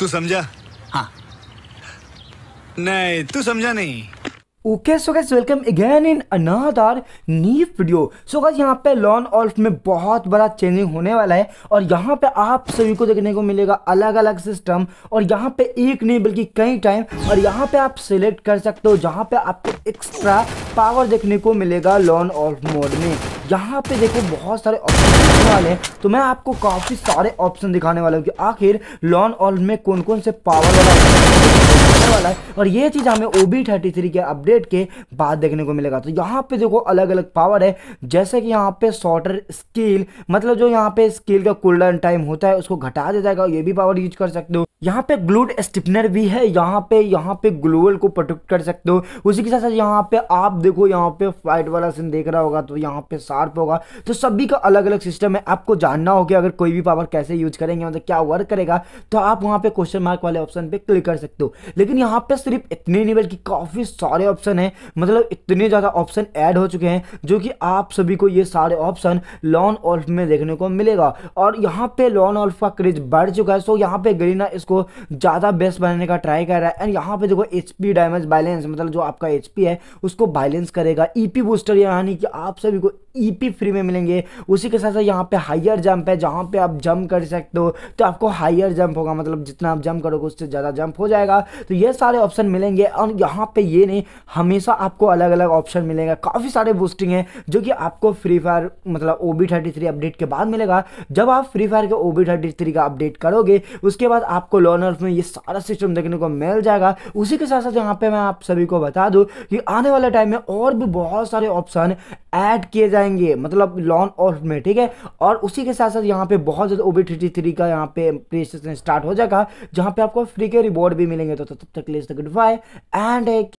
तू समझा हाँ नहीं तू समझा नहीं okay so guys welcome again in another new video so guys यहाँ पे लॉन ऑल्फ में बहुत बड़ा चेंजिंग होने वाला है और यहाँ पे आप सभी को देखने को मिलेगा अलग अलग सिस्टम और यहाँ पे एक नहीं बल्कि कई टाइम और यहाँ पे आप सेलेक्ट कर सकते हो जहाँ पे आपको एक्स्ट्रा पावर देखने को मिलेगा लॉन ऑल्फ मोड में यहाँ पे देखो बहुत सारे ऑप्शन वाले हैं तो मैं आपको काफ़ी सारे ऑप्शन दिखाने वाला हूँ कि आखिर लॉन ऑल में कौन कौन से पावर वाला होने वाला है और ये चीज़ हमें ओ बी थर्टी थ्री के अपडेट के बाद देखने को मिलेगा तो यहाँ पे देखो अलग अलग पावर है जैसे कि यहाँ पे शॉर्टर स्किल मतलब जो यहाँ पे स्किल का कूलडाउन टाइम होता है उसको घटा दिया जाएगा ये भी पावर यूज कर सकते हो यहाँ पे ग्लूड स्टिपनर भी है यहाँ पे यहाँ पे ग्लोअल को प्रोटेक्ट कर सकते हो उसी के साथ साथ यहाँ पे आप देखो यहाँ पे फाइट वाला सीन देख रहा होगा तो यहाँ पे शार्प होगा तो सभी का अलग अलग सिस्टम है आपको जानना होगा अगर कोई भी पावर कैसे यूज करेंगे मतलब क्या वर्क करेगा तो आप वहाँ पे क्वेश्चन मार्क वाले ऑप्शन पे क्लिक कर सकते हो लेकिन लेकिन यहाँ पे सिर्फ इतने लेवल की काफ़ी सारे ऑप्शन हैं मतलब इतने ज़्यादा ऑप्शन ऐड हो चुके हैं जो कि आप सभी को ये सारे ऑप्शन लॉन ऑल्फ में देखने को मिलेगा और यहाँ पे लॉन ऑल्फ का क्रेज बढ़ चुका है सो यहाँ पे ग्रीना इसको ज़्यादा बेस्ट बनाने का ट्राई कर रहा है एंड यहाँ पे देखो एच पी डैमेज बैलेंस मतलब जो आपका एच है उसको बैलेंस करेगा ई पी बूस्टर यानी कि आप सभी को ईपी e फ्री में मिलेंगे उसी के साथ साथ यहाँ पे हाइयर जंप है जहाँ पे आप जंप कर सकते हो तो आपको हाइयर जंप होगा मतलब जितना आप जंप करोगे उससे ज़्यादा जंप हो जाएगा तो ये ये सारे ऑप्शन मिलेंगे और यहाँ पे ये नहीं हमेशा आपको अलग अलग ऑप्शन मिलेगा काफ़ी सारे बूस्टिंग है जो कि आपको फ्री फायर मतलब O B thirty three update के बाद मिलेगा जब आप फ्री फायर के ओ बी थर्टी थ्री का अपडेट करोगे उसके बाद आपको लॉनर्स में ये सारा सिस्टम देखने को मिल जाएगा उसी के साथ साथ यहाँ पर मैं आप सभी को बता दूँ कि आने वाले टाइम में और भी बहुत सारे ऑप्शन ऐड किए जाएंगे मतलब लॉन ऑफ में ठीक है और उसी के साथ साथ यहाँ पे बहुत ज़्यादा ओ बी थर्टी थ्री का यहाँ पे स्टेशन स्टार्ट हो जाएगा जहाँ पे आपको फ्री के रिवॉर्ड भी मिलेंगे तो तब तक ले गुड बाय एंड